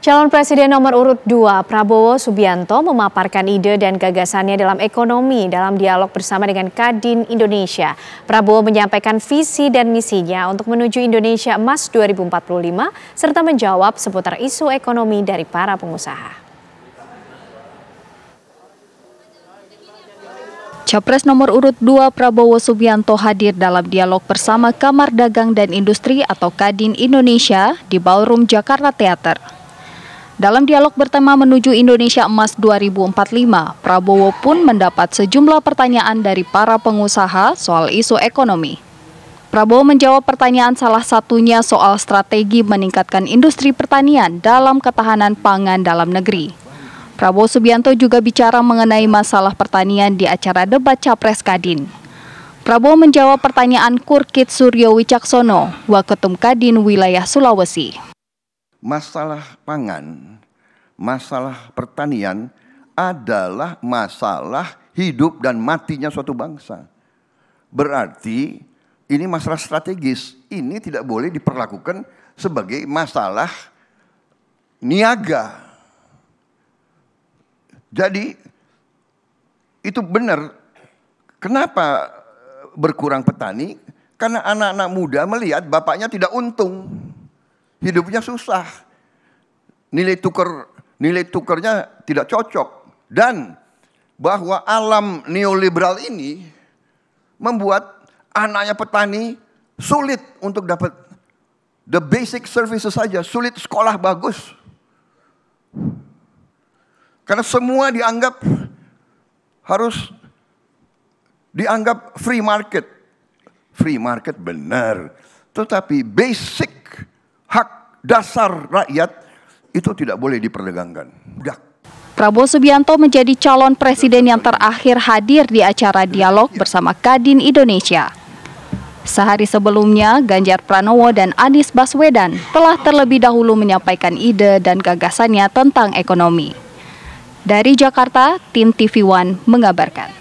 Calon Presiden nomor urut 2 Prabowo Subianto memaparkan ide dan gagasannya dalam ekonomi dalam dialog bersama dengan Kadin Indonesia. Prabowo menyampaikan visi dan misinya untuk menuju Indonesia Emas 2045 serta menjawab seputar isu ekonomi dari para pengusaha. Capres nomor urut 2 Prabowo Subianto hadir dalam dialog bersama Kamar Dagang dan Industri atau Kadin Indonesia di Ballroom Jakarta Theater. Dalam dialog bertema menuju Indonesia Emas 2045, Prabowo pun mendapat sejumlah pertanyaan dari para pengusaha soal isu ekonomi. Prabowo menjawab pertanyaan salah satunya soal strategi meningkatkan industri pertanian dalam ketahanan pangan dalam negeri. Prabowo Subianto juga bicara mengenai masalah pertanian di acara debat Capres Kadin. Prabowo menjawab pertanyaan Kurkit Suryo Wicaksono, Waketum Kadin wilayah Sulawesi masalah pangan, masalah pertanian adalah masalah hidup dan matinya suatu bangsa. Berarti ini masalah strategis. Ini tidak boleh diperlakukan sebagai masalah niaga. Jadi itu benar. Kenapa eh, berkurang petani? Karena anak-anak muda melihat bapaknya tidak untung hidupnya susah. Nilai tukar nilai tukarnya tidak cocok dan bahwa alam neoliberal ini membuat anaknya petani sulit untuk dapat the basic services saja, sulit sekolah bagus. Karena semua dianggap harus dianggap free market. Free market benar. Tetapi basic hak dasar rakyat itu tidak boleh diperdagangkan. Dak. Prabowo Subianto menjadi calon presiden yang terakhir hadir di acara dialog bersama Kadin Indonesia. Sehari sebelumnya, Ganjar Pranowo dan Anies Baswedan telah terlebih dahulu menyampaikan ide dan gagasannya tentang ekonomi. Dari Jakarta, tim TV One mengabarkan.